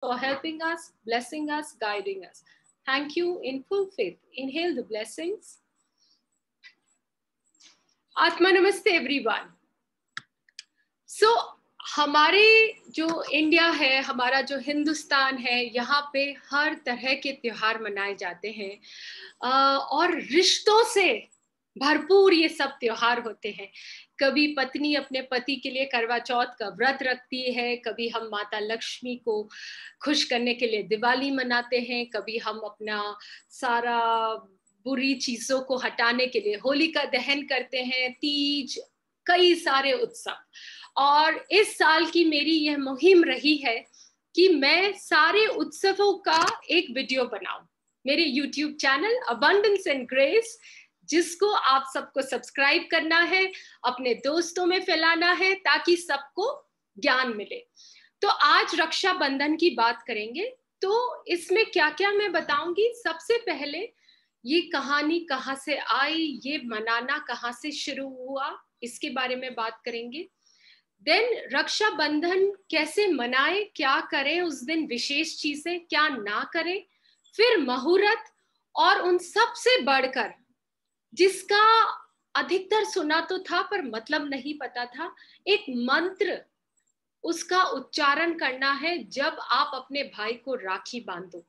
for helping us, blessing us, guiding us. Thank you in full faith. Inhale the blessings. Atma Namaste, everyone. So, हमारे जो India है हमारा जो हिंदुस्तान है यहाँ पे हर तरह के त्यौहार मनाए जाते हैं और रिश्तों से भरपूर ये सब त्योहार होते हैं कभी पत्नी अपने पति के लिए करवा चौथ का व्रत रखती है कभी हम माता लक्ष्मी को खुश करने के लिए दिवाली मनाते हैं कभी हम अपना सारा बुरी चीजों को हटाने के लिए होली का दहन करते हैं तीज कई सारे उत्सव और इस साल की मेरी यह मुहिम रही है कि मैं सारे उत्सवों का एक वीडियो बनाऊं मेरे YouTube channel Abundance and grace जिसको आप सबको सब्सक्राइब करना है अपने दोस्तों में फैलाना है ताकि सबको ज्ञान मिले तो आज रक्षाबंधन की बात करेंगे तो इसमें क्या क्या मैं बताऊंगी सबसे पहले ये कहानी कहाँ से आई ये मनाना कहाँ से शुरू हुआ इसके बारे में बात करेंगे देन रक्षाबंधन कैसे मनाए क्या करें उस दिन विशेष चीजें क्या ना करें फिर मुहूर्त और उन सबसे बढ़कर जिसका अधिकतर सुना तो था पर मतलब नहीं पता था एक मंत्र उसका उच्चारण करना है जब आप अपने भाई को राखी बांधो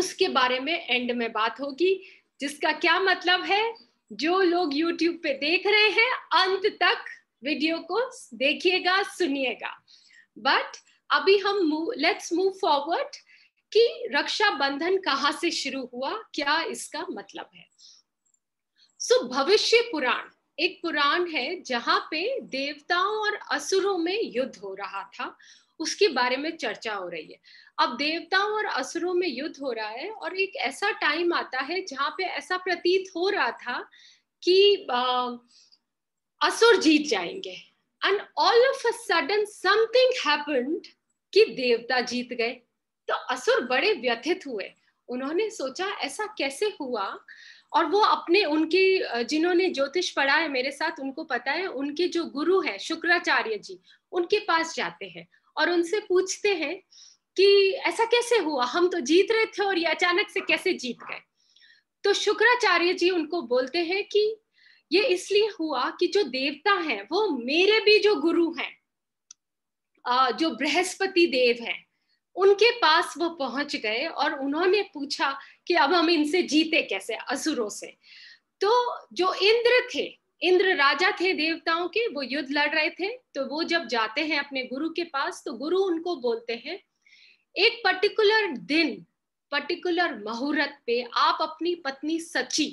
उसके बारे में एंड में बात होगी जिसका क्या मतलब है जो लोग YouTube पे देख रहे हैं अंत तक वीडियो को देखिएगा सुनिएगा बट अभी हम लेट्स मूव फॉरवर्ड कि रक्षाबंधन कहाँ से शुरू हुआ क्या इसका मतलब है सो so, भविष्य पुराण एक पुराण है जहां पे देवताओं और असुरों में युद्ध हो रहा था उसके बारे में चर्चा हो रही है अब देवताओं और असुरों में युद्ध हो रहा है और एक ऐसा टाइम आता है जहां पे ऐसा प्रतीत हो रहा था कि आ, असुर जीत जाएंगे and all of a sudden something happened कि देवता जीत गए तो असुर बड़े व्यथित हुए उन्होंने सोचा ऐसा कैसे हुआ और वो अपने उनकी जिन्होंने ज्योतिष पढ़ा है मेरे साथ उनको पता है उनके जो गुरु है शुक्राचार्य जी उनके पास जाते हैं और उनसे पूछते हैं कि ऐसा कैसे हुआ हम तो जीत रहे थे और ये अचानक से कैसे जीत गए तो शुक्राचार्य जी उनको बोलते हैं कि ये इसलिए हुआ कि जो देवता हैं वो मेरे भी जो गुरु हैं जो बृहस्पति देव हैं उनके पास वो पहुंच गए और उन्होंने पूछा कि अब हम इनसे जीते कैसे असुरों से तो जो इंद्र थे इंद्र राजा थे देवताओं के वो युद्ध लड़ रहे थे तो वो जब जाते हैं अपने गुरु के पास तो गुरु उनको बोलते हैं एक पर्टिकुलर दिन पर्टिकुलर मुहूर्त पे आप अपनी पत्नी सची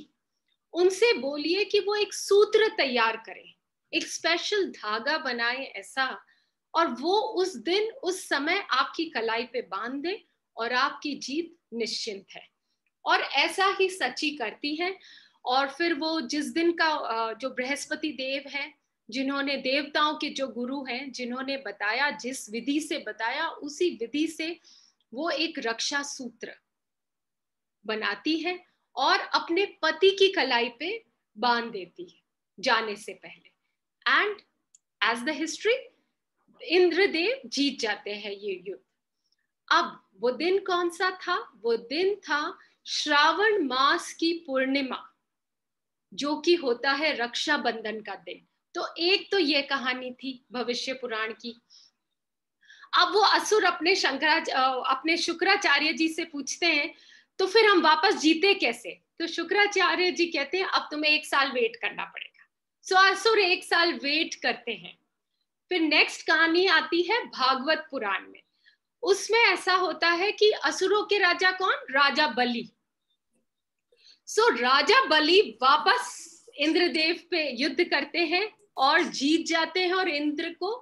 उनसे बोलिए कि वो एक सूत्र तैयार करें एक स्पेशल धागा बनाए ऐसा और वो उस दिन उस समय आपकी कलाई पे बांध दे और आपकी जीत निश्चिंत है और ऐसा ही सची करती है और फिर वो जिस दिन का जो बृहस्पति देव है जिन्होंने देवताओं के जो गुरु हैं जिन्होंने बताया जिस विधि से बताया उसी विधि से वो एक रक्षा सूत्र बनाती है और अपने पति की कलाई पे बांध देती है जाने से पहले and as the history Indradev जीत जाते हैं ये युद्ध अब वो दिन कौन सा था वो दिन था श्रावण मास की पूर्णिमा जो कि होता है रक्षाबंधन का दिन तो एक तो ये कहानी थी भविष्य पुराण की अब वो असुर अपने शंकरा अपने शुक्राचार्य जी से पूछते हैं तो फिर हम वापस जीते कैसे तो शुक्राचार्य जी कहते हैं अब तुम्हें एक साल वेट करना पड़ेगा सो असुर एक साल वेट करते हैं फिर नेक्स्ट कहानी आती है भागवत पुराण में उसमें ऐसा होता है कि असुरों के राजा कौन राजा बलि सो राजा बलि वापस इंद्रदेव पे युद्ध करते हैं और जीत जाते हैं और इंद्र को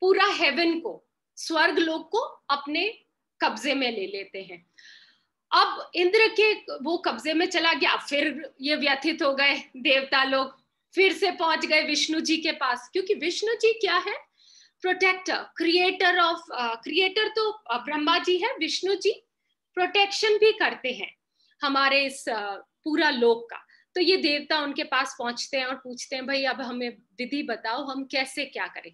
पूरा हेवन को स्वर्ग लोक को अपने कब्जे में ले लेते हैं अब इंद्र के वो कब्जे में चला गया फिर ये व्यथित हो गए देवता लोग फिर से पहुंच गए विष्णु जी के पास क्योंकि विष्णु जी क्या है प्रोटेक्टर क्रिएटर ऑफ क्रिएटर तो uh, ब्रह्मा जी है विष्णु जी प्रोटेक्शन भी करते हैं हमारे इस uh, पूरा लोक का तो ये देवता उनके पास पहुंचते हैं और पूछते हैं भाई अब हमें विधि बताओ हम कैसे क्या करें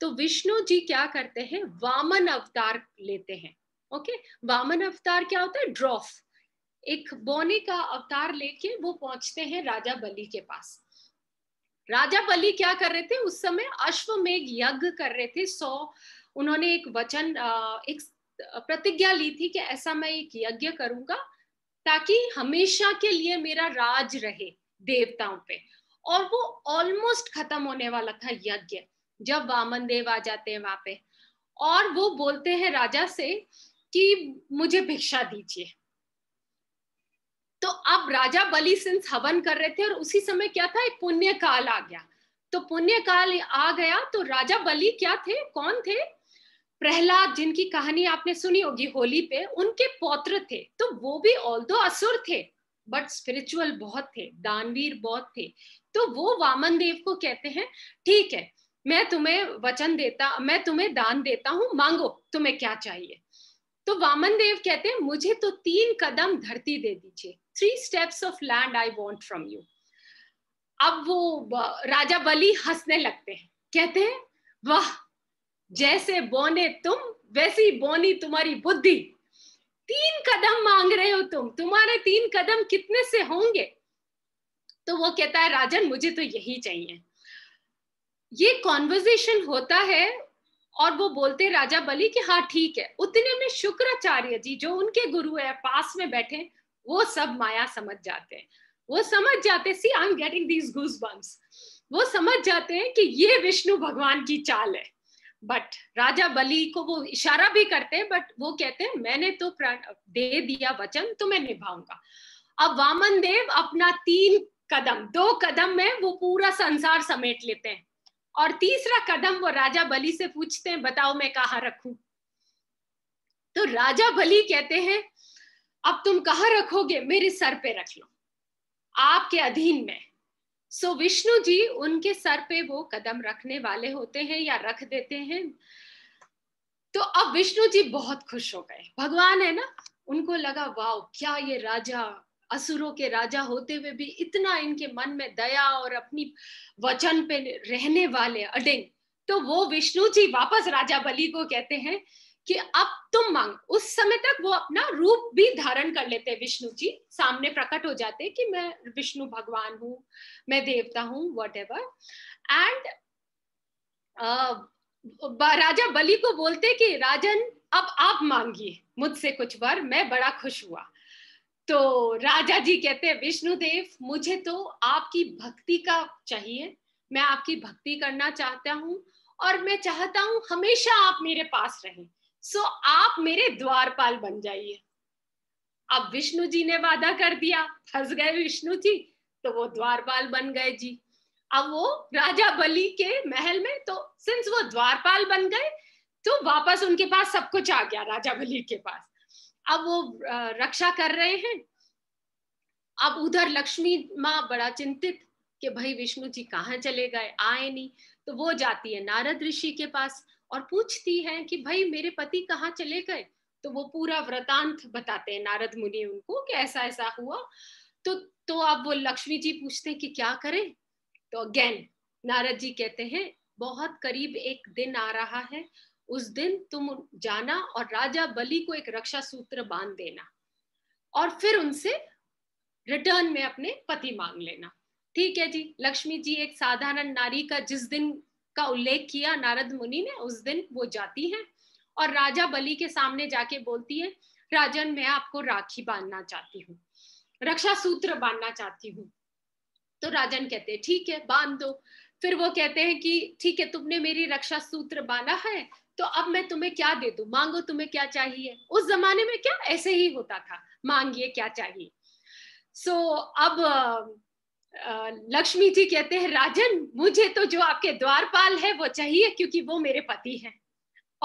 तो विष्णु जी क्या करते हैं वामन अवतार लेते हैं ओके वामन अवतार क्या होता है ड्रॉफ एक बोने का अवतार लेके वो पहुंचते हैं राजा बलि के पास राजा बलि क्या कर रहे थे उस समय अश्वमेघ यज्ञ कर रहे थे सो उन्होंने एक वचन एक प्रतिज्ञा ली थी कि ऐसा मैं एक यज्ञ करूंगा ताकि हमेशा के लिए मेरा राज रहे देवताओं पे और वो ऑलमोस्ट खत्म होने वाला था यज्ञ जब वामन देव आ जाते हैं वहां पे और वो बोलते हैं राजा से कि मुझे भिक्षा दीजिए तो अब राजा बलि सिंह हवन कर रहे थे और उसी समय क्या था एक पुण्य काल आ गया तो पुण्य काल आ गया तो राजा बलि क्या थे कौन थे प्रहलाद जिनकी कहानी आपने सुनी होगी होली पे उनके पौत्र थे तो वो भी ऑल दो असुर थे बट स्पिरिचुअल बहुत थे दानवीर बहुत थे तो वो वामन देव को कहते हैं ठीक है मैं तुम्हें वचन देता मैं तुम्हें दान देता हूँ मांगो तुम्हें क्या चाहिए तो वामन देव कहते हैं मुझे तो तीन कदम धरती दे दीजिए three steps of land I want from you अब वो राजा बलि हंसने लगते हैं कहते हैं वाह जैसे बोने तुम वैसी बोनी तुम्हारी बुद्धि तीन कदम मांग रहे हो तुम तुम्हारे तीन कदम कितने से होंगे तो वो कहता है राजन मुझे तो यही चाहिए ये कॉन्वर्जेशन होता है और वो बोलते राजा बलि कि हाँ ठीक है उतने में शुक्राचार्य जी जो उनके गुरु है पास में बैठे वो सब माया समझ जाते हैं वो समझ जाते see I am getting these goose bumps वो समझ जाते हैं कि ये विष्णु भगवान की चाल है बट राजा बलि को वो इशारा भी करते हैं बट वो कहते हैं मैंने तो प्राण दे दिया वचन तो मैं निभाऊंगा अब वामन देव अपना तीन कदम दो कदम में वो पूरा संसार समेट लेते हैं और तीसरा कदम वो राजा बलि से पूछते हैं बताओ मैं कहा रखू तो राजा बलि कहते हैं अब तुम कहा रखोगे मेरे सर पे रख लो आपके अधीन में सो विष्णु जी उनके सर पे वो कदम रखने वाले होते हैं या रख देते हैं तो अब विष्णु जी बहुत खुश हो गए भगवान है ना उनको लगा वाओ क्या ये राजा असुरों के राजा होते हुए भी इतना इनके मन में दया और अपनी वचन पे रहने वाले अडिंग तो वो विष्णु जी वापस राजा बलि को कहते हैं कि अब तुम मांग उस समय तक वो अपना रूप भी धारण कर लेते हैं विष्णु जी सामने प्रकट हो जाते हैं कि मैं विष्णु भगवान हूँ मैं देवता हूँ वट एवर एंड राजा बलि को बोलते कि राजन अब आप मांगिए मुझसे कुछ वर मैं बड़ा खुश हुआ तो राजा जी कहते हैं विष्णुदेव मुझे तो आपकी भक्ति का चाहिए मैं आपकी भक्ति करना चाहता हूँ और मैं चाहता हूँ हमेशा आप मेरे पास रहें सो आप मेरे द्वारपाल बन जाइए अब विष्णु जी ने वादा कर दिया फंस गए विष्णु जी तो वो द्वारपाल बन गए जी अब वो राजा बलि के महल में तो सिंस वो द्वारपाल बन गए तो वापस उनके पास सब कुछ आ गया राजा बलि के पास अब वो रक्षा कर रहे हैं अब उधर लक्ष्मी माँ बड़ा चिंतित कि भाई विष्णु जी कहाँ चले गए आए नहीं तो वो जाती है नारद ऋषि के पास और पूछती है कि भाई मेरे पति कहाँ चले गए तो वो पूरा व्रतांत बताते हैं नारद मुनि उनको कि ऐसा ऐसा हुआ तो तो अब वो लक्ष्मी जी पूछते हैं कि क्या करें तो अगेन नारद जी कहते हैं बहुत करीब एक दिन आ रहा है उस दिन तुम जाना और राजा बलि को एक रक्षा सूत्र बांध देना और फिर उनसे रिटर्न में अपने पति मांग लेना ठीक है जी लक्ष्मी जी एक साधारण नारी का जिस दिन का उल्लेख किया नारद मुनि ने उस दिन वो जाती हैं और राजा बलि के सामने जाके बोलती है राजन मैं आपको राखी बांधना चाहती हूँ रक्षा सूत्र बांधना चाहती हूँ तो राजन कहते हैं ठीक है बांध दो फिर वो कहते हैं कि ठीक है तुमने मेरी रक्षा सूत्र बांधा है तो अब मैं तुम्हें क्या दे दू मांगो तुम्हें क्या चाहिए उस जमाने में क्या ऐसे ही होता था मांगिए क्या चाहिए सो so, अब लक्ष्मी जी कहते हैं राजन मुझे तो जो आपके द्वारपाल है वो चाहिए क्योंकि वो मेरे पति हैं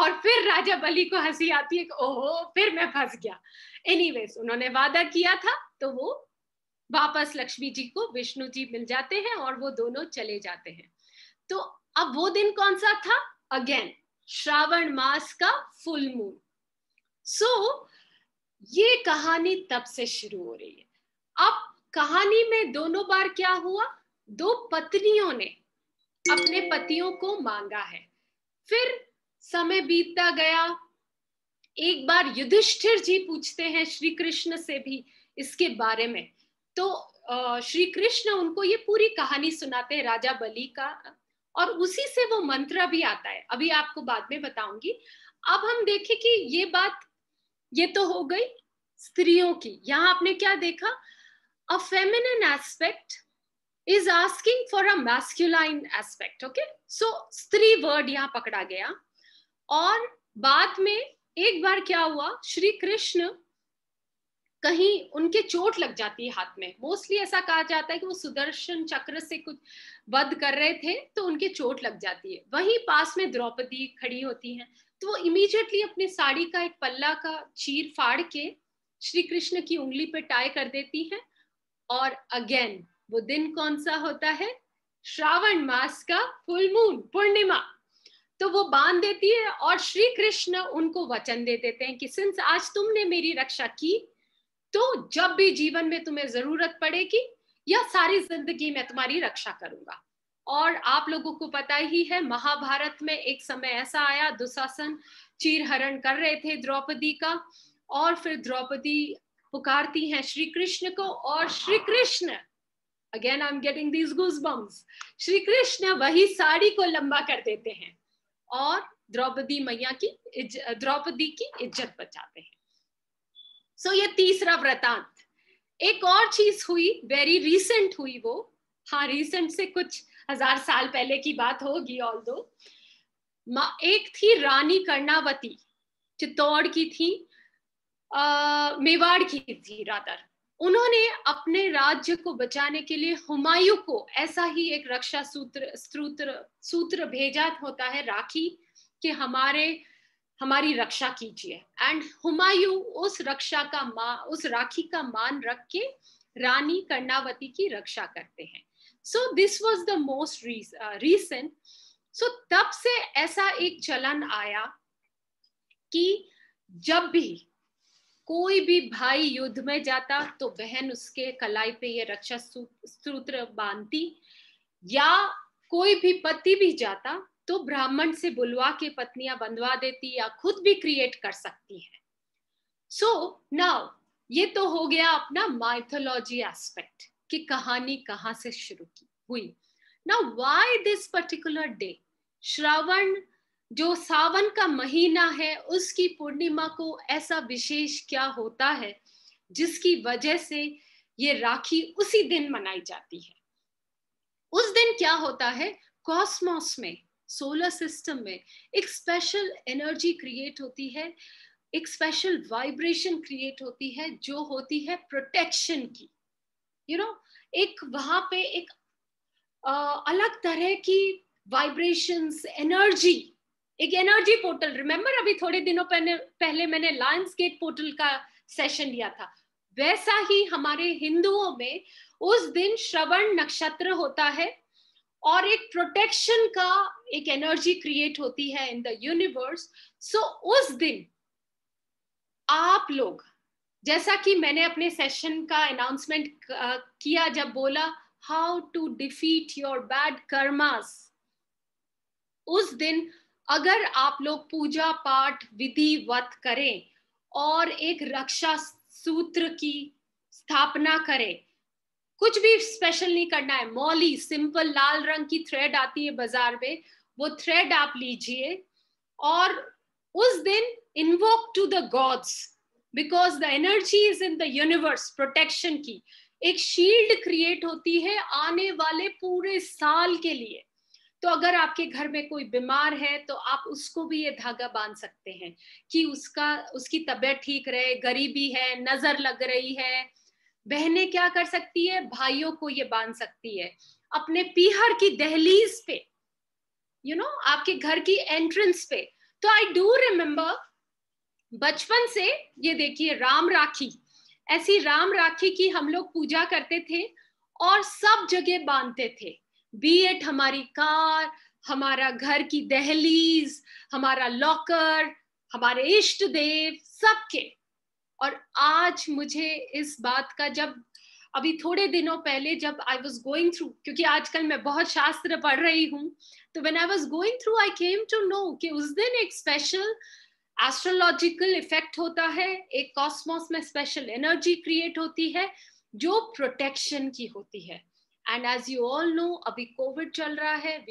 और फिर राजा बलि को हंसी आती है ओहो फिर मैं फंस गया एनीवेज उन्होंने वादा किया था तो वो वापस लक्ष्मी जी को विष्णु जी मिल जाते हैं और वो दोनों चले जाते हैं तो अब वो दिन कौन सा था अगेन श्रावण मास का फुल मून सो so, ये कहानी तब से शुरू हो रही है अब कहानी में दोनों बार क्या हुआ दो पत्नियों ने अपने पतियों को मांगा है फिर समय बीतता गया एक बार युधिष्ठिर जी पूछते हैं श्री कृष्ण से भी इसके बारे में तो श्री कृष्ण उनको ये पूरी कहानी सुनाते हैं राजा बलि का और उसी से वो मंत्र भी आता है अभी आपको बाद में बताऊंगी अब हम देखें कि ये बात ये तो हो गई स्त्रियों की यहाँ आपने क्या देखा a feminine aspect is asking for a masculine aspect okay so स्त्री word यहाँ पकड़ा गया और बाद में एक बार क्या हुआ श्री कृष्ण कहीं उनके चोट लग जाती है हाथ में मोस्टली ऐसा कहा जाता है कि वो सुदर्शन चक्र से कुछ वध कर रहे थे तो उनके चोट लग जाती है वहीं पास में द्रौपदी खड़ी होती हैं तो वो इमीजिएटली अपनी साड़ी का एक पल्ला का चीर फाड़ के श्री कृष्ण की उंगली पे टाई कर देती हैं और अगेन वो दिन कौन सा होता है श्रावण मास का फुल मून पूर्णिमा तो वो बांध देती है और श्री कृष्ण उनको वचन दे देते हैं कि सिंस आज तुमने मेरी रक्षा की तो जब भी जीवन में तुम्हें जरूरत पड़ेगी या सारी जिंदगी मैं तुम्हारी रक्षा करूंगा और आप लोगों को पता ही है महाभारत में एक समय ऐसा आया दुशासन चीरहरण कर रहे थे द्रौपदी का और फिर द्रौपदी पुकारती हैं श्री कृष्ण को और Shri Krishna again I am getting these goosebumps Shri Krishna वही साड़ी को लंबा कर देते हैं और द्रौपदी मैया की द्रौपदी की इज्जत बचाते हैं सो so, ये तीसरा वृतांत एक और चीज हुई वेरी रिसेंट हुई वो हाँ रिसेंट से कुछ हजार साल पहले की बात होगी ऑल दो एक थी रानी कर्णावती चित्तौड़ की थी मेवाड़ की थी रादर उन्होंने अपने राज्य को बचाने के लिए हुमायूं को ऐसा ही एक रक्षा सूत्र सूत्र सूत्र भेजा होता है राखी कि हमारे हमारी रक्षा कीजिए एंड हुमायूं उस रक्षा का मा उस राखी का मान रख के रानी कर्णावती की रक्षा करते हैं so this was the most recent so तब से ऐसा एक चलन आया कि जब भी कोई भी भाई युद्ध में जाता तो बहन उसके कलाई पे ये रक्षा सूत्र बांधती या कोई भी पति भी जाता तो ब्राह्मण से बुलवा के पत्नियां बंधवा देती या खुद भी क्रिएट कर सकती है सो so, नाउ ये तो हो गया अपना माइथोलॉजी एस्पेक्ट कि कहानी कहाँ से शुरू की हुई now why this particular day Shravan जो सावन का महीना है उसकी पूर्णिमा को ऐसा विशेष क्या होता है जिसकी वजह से ये राखी उसी दिन मनाई जाती है उस दिन क्या होता है कॉस्मोस में सोलर सिस्टम में एक स्पेशल एनर्जी क्रिएट होती है एक स्पेशल वाइब्रेशन क्रिएट होती है जो होती है प्रोटेक्शन की यू you नो know, एक वहां पे एक आ, अलग तरह की वाइब्रेशंस एनर्जी एक एनर्जी पोर्टल रिमेम्बर अभी थोड़े दिनों पहले पहले मैंने लायंस गेट पोर्टल का सेशन लिया था वैसा ही हमारे हिंदुओं में उस दिन श्रवण नक्षत्र होता है और एक प्रोटेक्शन का एक एनर्जी क्रिएट होती है इन द यूनिवर्स सो उस दिन आप लोग जैसा कि मैंने अपने सेशन का अनाउंसमेंट किया जब बोला how to defeat your bad karmas उस दिन अगर आप लोग पूजा पाठ विधि वत करें और एक रक्षा सूत्र की स्थापना करें कुछ भी स्पेशल नहीं करना है मौली सिंपल लाल रंग की थ्रेड आती है बाजार में वो थ्रेड आप लीजिए और उस दिन invoke to the gods because the energy is in the universe protection की एक शील्ड क्रिएट होती है आने वाले पूरे साल के लिए तो अगर आपके घर में कोई बीमार है तो आप उसको भी ये धागा बांध सकते हैं कि उसका उसकी तबीयत ठीक रहे गरीबी है नजर लग रही है बहने क्या कर सकती है भाइयों को ये बांध सकती है अपने पीहर की दहलीज पे यू you नो know, आपके घर की एंट्रेंस पे तो आई डू रिमेम्बर बचपन से ये देखिए राम राखी ऐसी राम राखी की हम लोग पूजा करते थे और सब जगह बांधते थे बी एट हमारी कार हमारा घर की दहलीज हमारा लॉकर हमारे इष्ट देव सबके और आज मुझे इस बात का जब अभी थोड़े दिनों पहले जब आई वॉज गोइंग थ्रू क्योंकि आजकल मैं बहुत शास्त्र पढ़ रही हूँ तो when I was going through I came to know कि उस दिन एक स्पेशल एस्ट्रोलॉजिकल इफेक्ट होता है एक कॉस्मोस में स्पेशल एनर्जी क्रिएट होती है जो प्रोटेक्शन की होती है and as you all know अभी कोविड चल रहा है वी